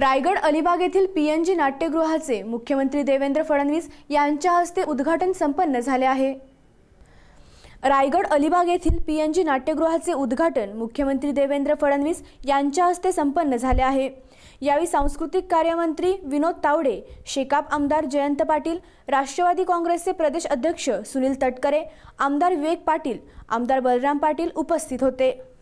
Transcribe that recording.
रायगड अलिबाग येथील पीएनजी नाट्यगृहाचे मुख्यमंत्री देवेंद्र फडणवीस यांच्या हस्ते उद्घाटन संपन्न झाले आहे रायगड अलिबाग येथील पीएनजी नाट्यगृहाचे उद्घाटन मुख्यमंत्री देवेंद्र फडणवीस यांच्या हस्ते संपन्न झाले आहे यावेळी सांस्कृतिक कार्यमंत्री विनोद तावडे शेकाप आमदार जयंत पाटील राष्ट्रवादी काँग्रेसचे प्रदेश अध्यक्ष सुनील तटकरे आमदार विवेक पाटील आमदार बलराम पाटील उपस्थित होते